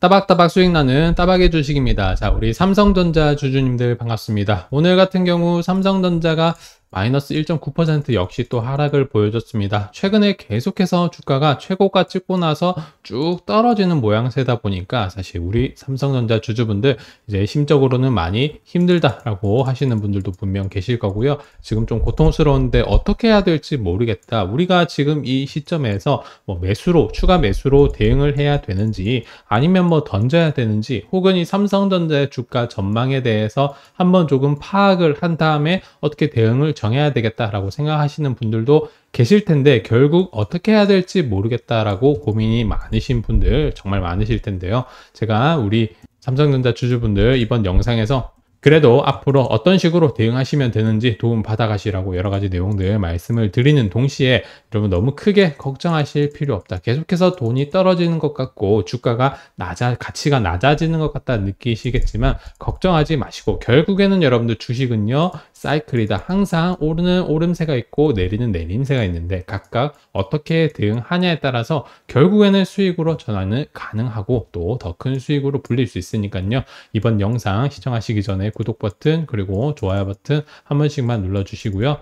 따박따박 수익나는 따박의 주식입니다. 자, 우리 삼성전자 주주님들 반갑습니다. 오늘 같은 경우 삼성전자가 마이너스 1.9% 역시 또 하락을 보여줬습니다. 최근에 계속해서 주가가 최고가 찍고 나서 쭉 떨어지는 모양새다 보니까 사실 우리 삼성전자 주주분들 이제 심적으로는 많이 힘들다라고 하시는 분들도 분명 계실 거고요. 지금 좀 고통스러운데 어떻게 해야 될지 모르겠다. 우리가 지금 이 시점에서 뭐 매수로 추가 매수로 대응을 해야 되는지 아니면 뭐 던져야 되는지 혹은 이 삼성전자의 주가 전망에 대해서 한번 조금 파악을 한 다음에 어떻게 대응을 정해야 되겠다라고 생각하시는 분들도 계실 텐데 결국 어떻게 해야 될지 모르겠다라고 고민이 많으신 분들 정말 많으실 텐데요. 제가 우리 삼성전자 주주분들 이번 영상에서 그래도 앞으로 어떤 식으로 대응하시면 되는지 도움 받아가시라고 여러 가지 내용들 말씀을 드리는 동시에 여러분 너무 크게 걱정하실 필요 없다. 계속해서 돈이 떨어지는 것 같고 주가가 낮아 가치가 낮아지는 것 같다 느끼시겠지만 걱정하지 마시고 결국에는 여러분들 주식은요 사이클이다. 항상 오르는 오름세가 있고 내리는 내림세가 있는데 각각 어떻게 대응하냐에 따라서 결국에는 수익으로 전환은 가능하고 또 더 큰 수익으로 불릴 수 있으니까요. 이번 영상 시청하시기 전에 구독 버튼 그리고 좋아요 버튼 한 번씩만 눌러주시고요.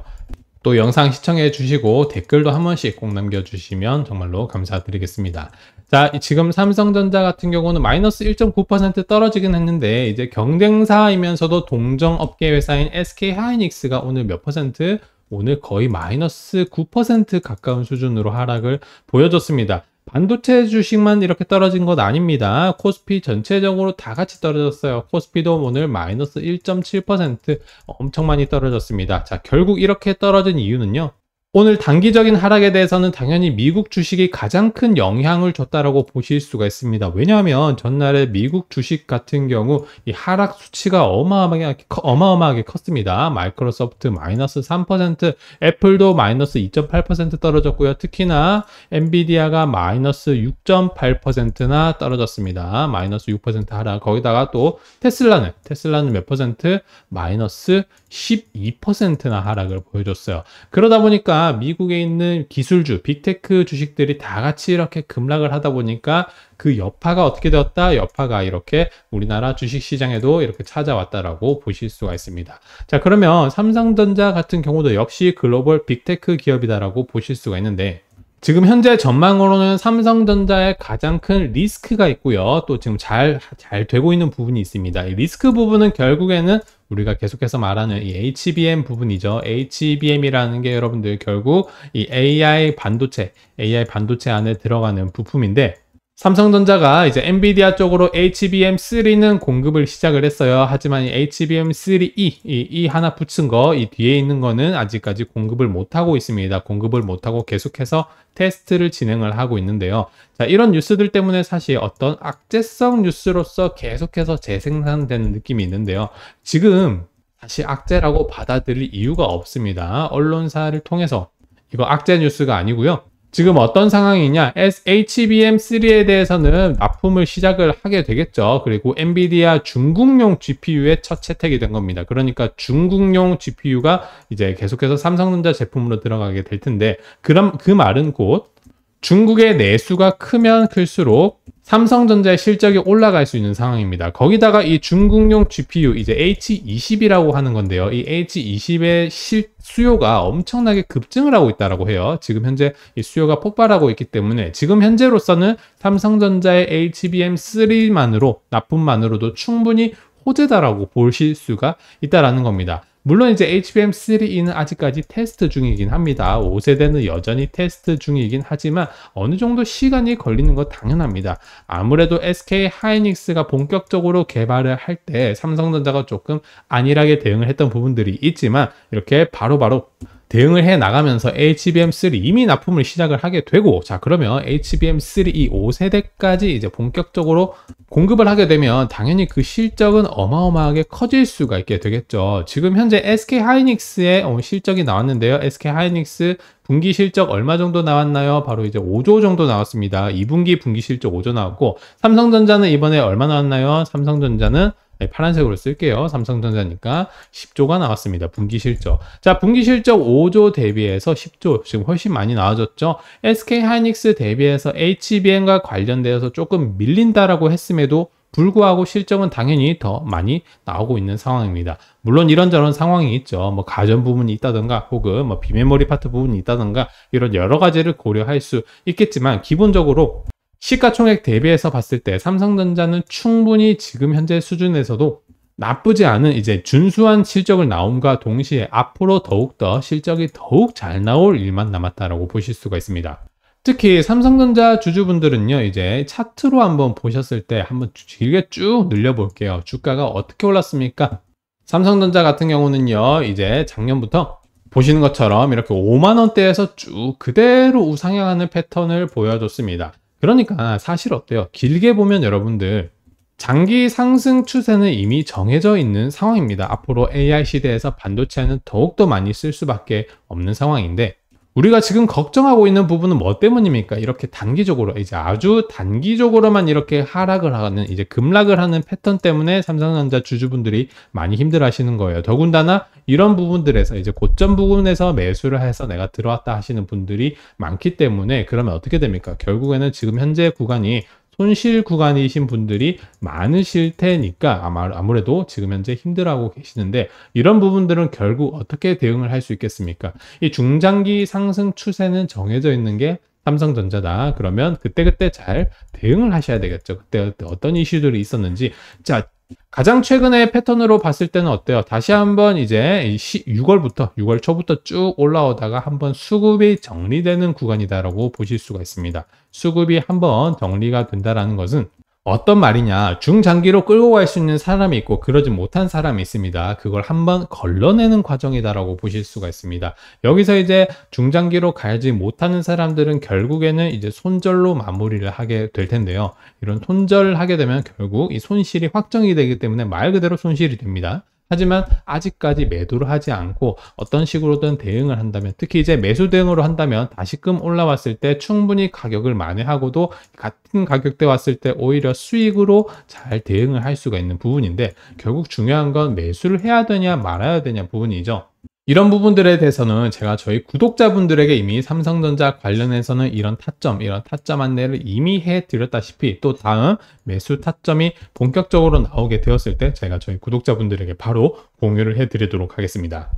또 영상 시청해 주시고 댓글도 한 번씩 꼭 남겨주시면 정말로 감사드리겠습니다. 자, 지금 삼성전자 같은 경우는 마이너스 1.9% 떨어지긴 했는데 이제 경쟁사이면서도 동정업계 회사인 SK하이닉스가 오늘 몇 퍼센트? 오늘 거의 마이너스 9% 가까운 수준으로 하락을 보여줬습니다. 반도체 주식만 이렇게 떨어진 것 아닙니다. 코스피 전체적으로 다 같이 떨어졌어요. 코스피도 오늘 마이너스 1.7% 엄청 많이 떨어졌습니다. 자, 결국 이렇게 떨어진 이유는요. 오늘 단기적인 하락에 대해서는 당연히 미국 주식이 가장 큰 영향을 줬다라고 보실 수가 있습니다. 왜냐하면 전날에 미국 주식 같은 경우 이 하락 수치가 어마어마하게, 어마어마하게 컸습니다. 마이크로소프트 마이너스 3%, 애플도 마이너스 2.8% 떨어졌고요. 특히나 엔비디아가 마이너스 6.8%나 떨어졌습니다. 마이너스 6% 하락. 거기다가 또 테슬라는, 테슬라는 몇 퍼센트? 마이너스 12%나 하락을 보여줬어요. 그러다 보니까 미국에 있는 기술주, 빅테크 주식들이 다 같이 이렇게 급락을 하다 보니까 그 여파가 어떻게 되었다? 여파가 이렇게 우리나라 주식시장에도 이렇게 찾아왔다라고 보실 수가 있습니다. 자, 그러면 삼성전자 같은 경우도 역시 글로벌 빅테크 기업이다라고 보실 수가 있는데 지금 현재 전망으로는 삼성전자의 가장 큰 리스크가 있고요. 또 지금 잘, 잘 되고 있는 부분이 있습니다. 리스크 부분은 결국에는 우리가 계속해서 말하는 이 HBM 부분이죠. HBM이라는 게 여러분들 결국 이 AI 반도체, AI 반도체 안에 들어가는 부품인데 삼성전자가 이제 엔비디아 쪽으로 HBM3는 공급을 시작을 했어요. 하지만 HBM3E, 이, 이 하나 붙은 거, 이 뒤에 있는 거는 아직까지 공급을 못하고 있습니다. 공급을 못하고 계속해서 테스트를 진행을 하고 있는데요. 자, 이런 뉴스들 때문에 사실 어떤 악재성 뉴스로서 계속해서 재생산되는 느낌이 있는데요. 지금 다시 악재라고 받아들일 이유가 없습니다. 언론사를 통해서 이거 악재 뉴스가 아니고요. 지금 어떤 상황이냐 SHBM3에 대해서는 납품을 시작을 하게 되겠죠 그리고 엔비디아 중국용 g p u 의첫 채택이 된 겁니다 그러니까 중국용 GPU가 이제 계속해서 삼성전자 제품으로 들어가게 될 텐데 그럼 그 말은 곧 중국의 내수가 크면 클수록 삼성전자의 실적이 올라갈 수 있는 상황입니다. 거기다가 이 중국용 GPU 이제 H20이라고 하는 건데요. 이 H20의 실, 수요가 엄청나게 급증을 하고 있다라고 해요. 지금 현재 이 수요가 폭발하고 있기 때문에 지금 현재로서는 삼성전자의 HBM3만으로 납품만으로도 충분히 호재다라고 보실 수가 있다라는 겁니다. 물론 이제 HBM3E는 아직까지 테스트 중이긴 합니다. 5세대는 여전히 테스트 중이긴 하지만 어느 정도 시간이 걸리는 건 당연합니다. 아무래도 SK 하이닉스가 본격적으로 개발을 할 때 삼성전자가 조금 안일하게 대응을 했던 부분들이 있지만 이렇게 바로바로 바로 대응을 해 나가면서 HBM3 이미 납품을 시작을 하게 되고 자 그러면 HBM3 이 5세대까지 이제 본격적으로 공급을 하게 되면 당연히 그 실적은 어마어마하게 커질 수가 있게 되겠죠 지금 현재 SK 하이닉스의 어, 실적이 나왔는데요 SK 하이닉스 분기 실적 얼마 정도 나왔나요? 바로 이제 5조 정도 나왔습니다 2분기 분기 실적 5조 나왔고 삼성전자는 이번에 얼마 나왔나요? 삼성전자는 네, 파란색으로 쓸게요. 삼성전자니까 10조가 나왔습니다. 분기 실적. 자, 분기 실적 5조 대비해서 10조 지금 훨씬 많이 나와졌죠. SK 하이닉스 대비해서 HBM과 관련되어서 조금 밀린다라고 했음에도 불구하고 실적은 당연히 더 많이 나오고 있는 상황입니다. 물론 이런저런 상황이 있죠. 뭐 가전 부분이 있다든가 혹은 뭐 비메모리 파트 부분이 있다든가 이런 여러 가지를 고려할 수 있겠지만 기본적으로 시가총액 대비해서 봤을 때 삼성전자는 충분히 지금 현재 수준에서도 나쁘지 않은 이제 준수한 실적을 나옴과 동시에 앞으로 더욱더 실적이 더욱 잘 나올 일만 남았다라고 보실 수가 있습니다. 특히 삼성전자 주주분들은요 이제 차트로 한번 보셨을 때 한번 길게 쭉 늘려볼게요. 주가가 어떻게 올랐습니까? 삼성전자 같은 경우는요 이제 작년부터 보시는 것처럼 이렇게 5만원대에서 쭉 그대로 우상향하는 패턴을 보여줬습니다. 그러니까 사실 어때요? 길게 보면 여러분들 장기 상승 추세는 이미 정해져 있는 상황입니다. 앞으로 AI 시대에서 반도체는 더욱더 많이 쓸 수밖에 없는 상황인데 우리가 지금 걱정하고 있는 부분은 뭐 때문입니까? 이렇게 단기적으로 이제 아주 단기적으로만 이렇게 하락을 하는 이제 급락을 하는 패턴 때문에 삼성전자 주주분들이 많이 힘들어하시는 거예요. 더군다나 이런 부분들에서 이제 고점 부분에서 매수를 해서 내가 들어왔다 하시는 분들이 많기 때문에 그러면 어떻게 됩니까? 결국에는 지금 현재 구간이 손실 구간이신 분들이 많으실 테니까 아마 아무래도 지금 현재 힘들어하고 계시는데 이런 부분들은 결국 어떻게 대응을 할 수 있겠습니까? 이 중장기 상승 추세는 정해져 있는 게 삼성전자다. 그러면 그때그때 잘 대응을 하셔야 되겠죠. 그때 어떤 이슈들이 있었는지. 자, 가장 최근의 패턴으로 봤을 때는 어때요? 다시 한번 이제 6월부터 6월 초부터 쭉 올라오다가 한번 수급이 정리되는 구간이다라고 보실 수가 있습니다. 수급이 한번 정리가 된다라는 것은 어떤 말이냐 중장기로 끌고 갈 수 있는 사람이 있고 그러지 못한 사람이 있습니다 그걸 한번 걸러내는 과정이다라고 보실 수가 있습니다 여기서 이제 중장기로 가지 못하는 사람들은 결국에는 이제 손절로 마무리를 하게 될 텐데요 이런 손절을 하게 되면 결국 이 손실이 확정이 되기 때문에 말 그대로 손실이 됩니다 하지만 아직까지 매도를 하지 않고 어떤 식으로든 대응을 한다면 특히 이제 매수 대응으로 한다면 다시금 올라왔을 때 충분히 가격을 만회하고도 같은 가격대 왔을 때 오히려 수익으로 잘 대응을 할 수가 있는 부분인데 결국 중요한 건 매수를 해야 되냐 말아야 되냐 부분이죠. 이런 부분들에 대해서는 제가 저희 구독자분들에게 이미 삼성전자 관련해서는 이런 타점, 이런 타점 안내를 이미 해드렸다시피 또 다음 매수 타점이 본격적으로 나오게 되었을 때 제가 저희 구독자분들에게 바로 공유를 해드리도록 하겠습니다.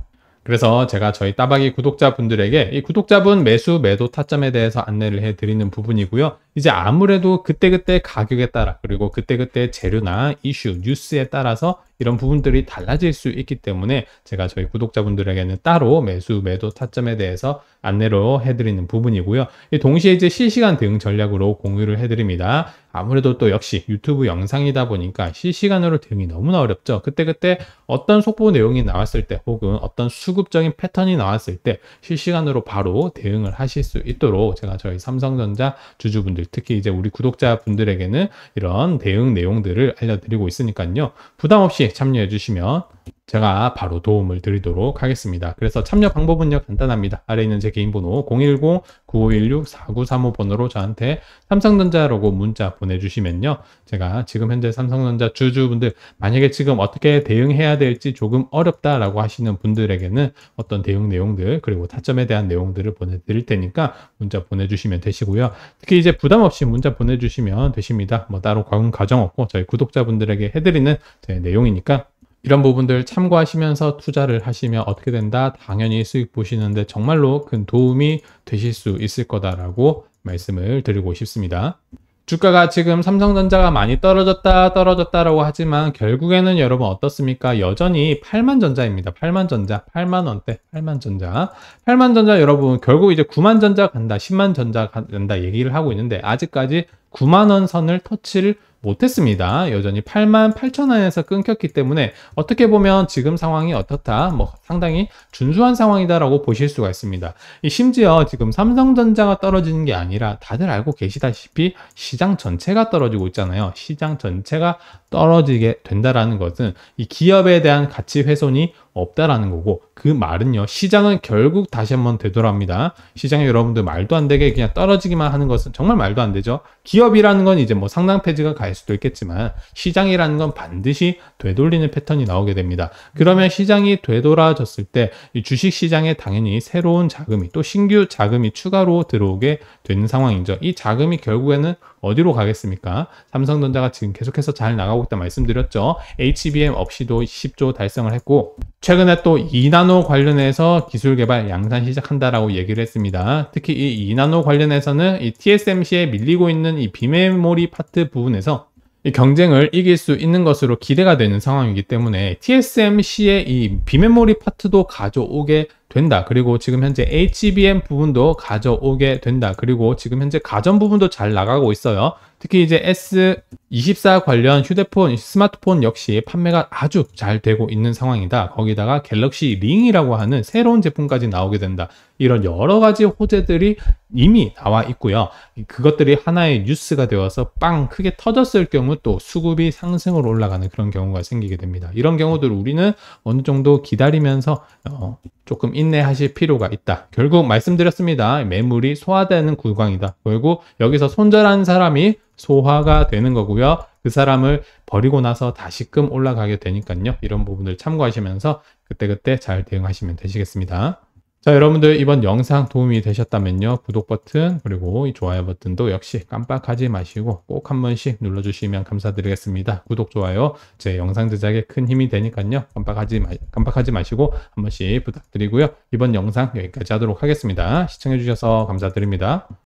그래서 제가 저희 따박이 구독자분들에게 이 구독자분 매수 매도 타점에 대해서 안내를 해드리는 부분이고요. 이제 아무래도 그때그때 가격에 따라 그리고 그때그때 재료나 이슈, 뉴스에 따라서 이런 부분들이 달라질 수 있기 때문에 제가 저희 구독자분들에게는 따로 매수 매도 타점에 대해서 안내로 해드리는 부분이고요. 동시에 이제 실시간 등 전략으로 공유를 해드립니다. 아무래도 또 역시 유튜브 영상이다 보니까 실시간으로 대응이 너무나 어렵죠. 그때그때 어떤 속보 내용이 나왔을 때 혹은 어떤 수급 수급적인 패턴이 나왔을 때 실시간으로 바로 대응을 하실 수 있도록 제가 저희 삼성전자 주주분들 특히 이제 우리 구독자분들에게는 이런 대응 내용들을 알려드리고 있으니까요. 부담 없이 참여해 주시면 제가 바로 도움을 드리도록 하겠습니다. 그래서 참여 방법은요 간단합니다. 아래 있는 제 개인 번호 010-9516-4935번으로 저한테 삼성전자라고 문자 보내주시면요. 제가 지금 현재 삼성전자 주주분들 만약에 지금 어떻게 대응해야 될지 조금 어렵다라고 하시는 분들에게는 어떤 대응 내용들 그리고 타점에 대한 내용들을 보내드릴 테니까 문자 보내주시면 되시고요. 특히 이제 부담 없이 문자 보내주시면 되십니다. 뭐 따로 과금 가정 없고 저희 구독자분들에게 해드리는 제 내용이니까 이런 부분들 참고하시면서 투자를 하시면 어떻게 된다? 당연히 수익 보시는데 정말로 큰 도움이 되실 수 있을 거다라고 말씀을 드리고 싶습니다. 주가가 지금 삼성전자가 많이 떨어졌다 떨어졌다라고 하지만 결국에는 여러분 어떻습니까? 여전히 8만전자입니다. 8만전자, 8만원대, 8만전자. 8만전자 여러분 결국 이제 9만전자 간다, 10만전자 간다 얘기를 하고 있는데 아직까지 9만원 선을 터치를 못했습니다. 여전히 8만 8천 원에서 끊겼기 때문에 어떻게 보면 지금 상황이 어떻다, 뭐 상당히 준수한 상황이다라고 보실 수가 있습니다. 심지어 지금 삼성전자가 떨어지는 게 아니라 다들 알고 계시다시피 시장 전체가 떨어지고 있잖아요. 시장 전체가 떨어지게 된다라는 것은 이 기업에 대한 가치 훼손이 없다라는 거고 그 말은요 시장은 결국 다시 한번 되돌아옵니다 시장에 여러분들 말도 안 되게 그냥 떨어지기만 하는 것은 정말 말도 안 되죠 기업이라는 건 이제 뭐 상당 폐지가갈 수도 있겠지만 시장이라는 건 반드시 되돌리는 패턴이 나오게 됩니다 그러면 시장이 되돌아졌을 때 주식 시장에 당연히 새로운 자금이 또 신규 자금이 추가로 들어오게 되는 상황이죠 이 자금이 결국에는 어디로 가겠습니까? 삼성전자가 지금 계속해서 잘 나가고 있다 말씀드렸죠. HBM 없이도 10조 달성을 했고 최근에 또 2나노 관련해서 기술 개발 양산 시작한다라고 얘기를 했습니다. 특히 이 2나노 관련해서는 이 TSMC에 밀리고 있는 이 비메모리 파트 부분에서 이 경쟁을 이길 수 있는 것으로 기대가 되는 상황이기 때문에 TSMC의 이 비메모리 파트도 가져오게 된다. 그리고 지금 현재 HBM 부분도 가져오게 된다. 그리고 지금 현재 가전 부분도 잘 나가고 있어요. 특히 이제 S24 관련 휴대폰, 스마트폰 역시 판매가 아주 잘 되고 있는 상황이다. 거기다가 갤럭시 링이라고 하는 새로운 제품까지 나오게 된다. 이런 여러 가지 호재들이 이미 나와 있고요. 그것들이 하나의 뉴스가 되어서 빵 크게 터졌을 경우 또 수급이 상승으로 올라가는 그런 경우가 생기게 됩니다. 이런 경우들 우리는 어느 정도 기다리면서 어, 조금 인내하실 필요가 있다. 결국 말씀드렸습니다. 매물이 소화되는 구간이다. 결국 여기서 손절한 사람이 소화가 되는 거고요. 그 사람을 버리고 나서 다시금 올라가게 되니까요. 이런 부분을 참고하시면서 그때그때 잘 대응하시면 되시겠습니다. 자 여러분들 이번 영상 도움이 되셨다면요 구독 버튼 그리고 좋아요 버튼도 역시 깜빡하지 마시고 꼭 한 번씩 눌러주시면 감사드리겠습니다 구독 좋아요 제 영상 제작에 큰 힘이 되니까요 깜빡하지, 마, 깜빡하지 마시고 한 번씩 부탁드리고요 이번 영상 여기까지 하도록 하겠습니다 시청해 주셔서 감사드립니다